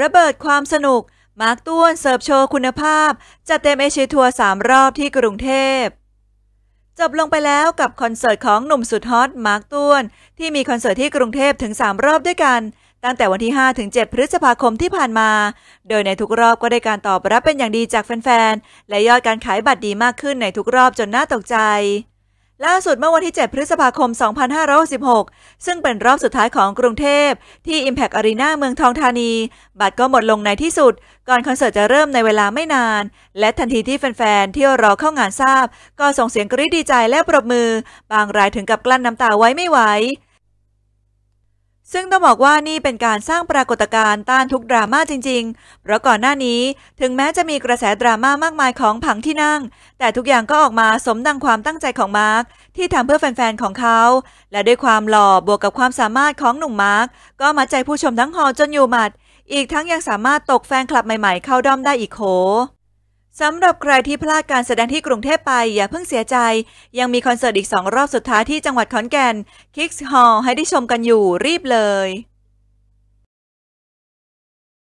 ระเบิดความสนุก มาร์กต้วนเสิร์ฟโชว์คุณภาพจัดเต็มเอเชียทัวร์สามรอบที่กรุงเทพ จบลงไปแล้วกับคอนเสิร์ตของหนุ่มสุดฮอตมาร์กต้วน ที่มีคอนเสิร์ตที่กรุงเทพถึง 3 รอบด้วยกัน ตั้งแต่วันที่5ถึง 7 พฤษภาคมที่ผ่านมา โดยในทุกรอบก็ได้การตอบรับเป็นอย่างดีจากแฟนๆและยอดการขายบัตรดีมากขึ้นในทุกรอบจนน่าตกใจล่าสุดเมื่อวันที่ 7 พฤษภาคม 2516 ซึ่งเป็นรอบสุดท้ายของกรุงเทพที่ Impact Arena เมืองทองธานี บัตรก็หมดลงในที่สุด ก่อนคอนเสิร์ตจะเริ่มในเวลาไม่นาน และทันทีที่แฟนๆที่รอเข้างานทราบ ก็ส่งเสียงกรี๊ดดีใจและปรบมือ บางรายถึงกับกลั้นน้ำตาไว้ไม่ไหวซึ่งต้องบอกว่านี่เป็นการสร้างปรากฏการณ์ต้านทุกดราม่าจริงๆ เพราะก่อนหน้านี้ถึงแม้จะมีกระแสดราม่ามากมายของผังที่นั่ง แต่ทุกอย่างก็ออกมาสมดังความตั้งใจของมาร์คที่ทำเพื่อแฟนๆของเขา และด้วยความหล่อบวกกับความสามารถของหนุ่มมาร์กก็มาใจผู้ชมทั้งหอจนอยู่หมัดอีกทั้งยังสามารถตกแฟนคลับใหม่ๆ เข้าด้อมได้อีกโขสำหรับใครที่พลาดการแสดงที่กรุงเทพไป อย่าเพิ่งเสียใจ ยังมีคอนเสิร์ตอีกสองรอบสุดท้ายที่จังหวัดขอนแก่น Kicks Hall ให้ได้ชมกันอยู่รีบเลย